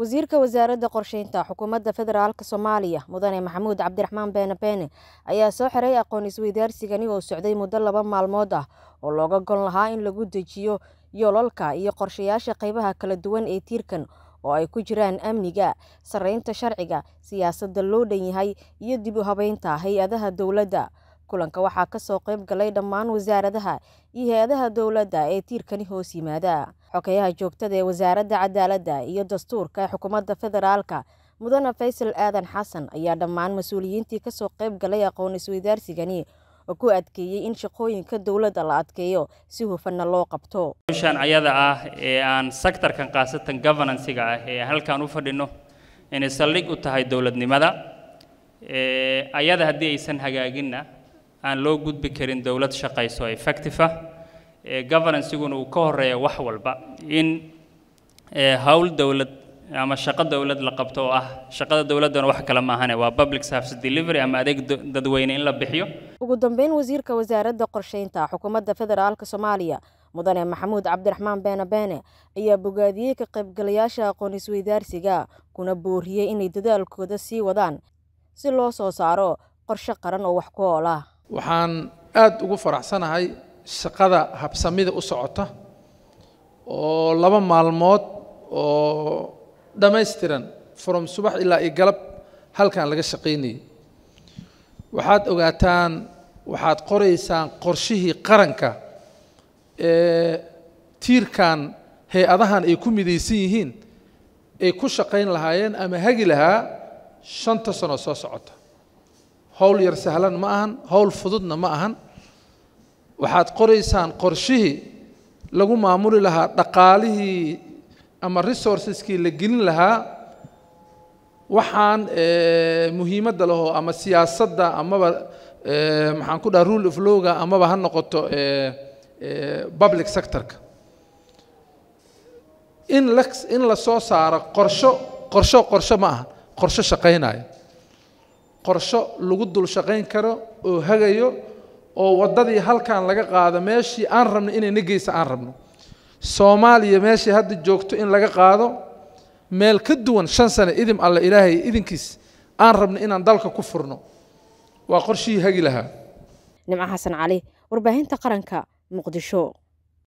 wasiirka wasaaradda qorsheynta xukuumadda federaalk soomaaliya mudane maxamuud cabdiraxmaan beene beene ayaa soo xiray aqoon isweydaarsigani oo socday muddo laba maalmood ah oo looga gon lahaa in lagu dejiyo yoolalka iyo qorshayaasha qaybaha kala duwan ee tiirkan oo ay ku jiraan amniga sarreynta sharciga siyaasadda loo dhan yahay iyo dib u habeynta hay-adaha dowladda kulanka waxaa kasoo qayb galay dhammaan wasaaradaha iyo hay-adaha dowladda ee tiirkani hoos yimaada xogeyaha joogtada ee wasaaradda cadaaladda iyo dastuurka xukuumadda federaalka mudane faysal aadan xasan ayaa dhammaan mas-uuliyiintii kasoo qayb galay aqoon isweydaarsigani oo ku adkeeyey in shaqooyinka dowladda la adkeeyo si hufanna loo qabto hawshaan ayada ah ee aan sektarkan khaasatan governanciga ah ee halkaan u fadhino inay saldhig u tahay dowladnimada ayada haddii aysan hagaaginna aan loo gudbi karin dowlad shaqayso effective ah governanciguna uu ka horeeya wax walba in howl eh, dowlad ama shaqo dowlad la qabto oo ah shaqada dowladdana wax kale maahane waa public service delivery ama adeeg dadweyne in la bixiyo ugu dambeyn wasiirka wasaaradda qorsheynta xukuumadda federaalka soomaaliya mudane maxamuud cabdiraxmaan beene beene ayaa bogaadiyey ka qaybgalayaasha aqoon isweydaarsiga kuna booriyey inay dadaalkooda sii wadaan si loo soo saaro qorshe qaran oo wax ku ool ah waxaan aad ugu faraxsanahay shaqada habsamida u socota oo laba maalmood oo dhammaystiran from subax ilaa iyo galab halkan laga shaqaynayay waxaad ogaataan waxaad qoraysaan qorshihii qaranka ee tiirkan hay-adahan ay ku midaysan yihiin ay ku shaqayn lahaayeen ama hagi lahaa shanta sano soo socota howl yar sahlan ma ahan howl fududna ma ahan waxaad qoraysaan qorshihii lagu maamuli lahaa dhaqaalihii ama resourceskii la gelin lahaa waxaan eh, muhiimadda lahoo ama siyaasadda amaba eh, maxaan ku dhaha rule of lowga amaba ha noqoto eh, public sectorka in la in la soo saaro qorsho qorsho qorsho ma aha qorsho shaqaynaya qorsho lagu dul shaqayn karo oo hagayo oo waddadii halkan laga qaado meeshii aan rabno inay negeysa aan rabno soomaaliya meeshii hadda joogto in laga qaado meel ka duwan shan sane idim alle ilaahay idinkiis aan rabno inaan dalka ku furno waa qorshihii hagi lahaa nimco xasan cali warbaahinta qaranka muqdisho